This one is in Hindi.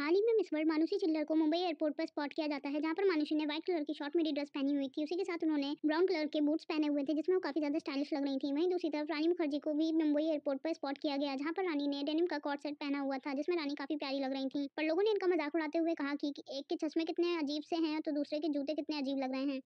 हाल ही में मिस वर्ल्ड मानुषी चिल्लर को मुंबई एयरपोर्ट पर स्पॉट किया जाता है जहाँ पर मानुषी ने व्हाइट कलर की शॉर्ट मेरी ड्रेस पहनी हुई थी उसी के साथ उन्होंने ब्राउन कलर के बूट्स पहने हुए थे जिसमें वो काफी ज्यादा स्टाइलिश लग रही थी वहीं दूसरी तरफ रानी मुखर्जी को भी मुंबई एयरपोर्ट पर स्पॉट किया गया जहाँ पर रानी ने डेनिम का कॉट सेट पहना हुआ था जिसमें रानी काफी प्यारी लग रही थी पर लोगों ने इनका मजाक उड़ाते हुए कहा कि एक के चश्मे कितने अजीब से हैं तो दूसरे के जूते कितने अजीब लग रहे हैं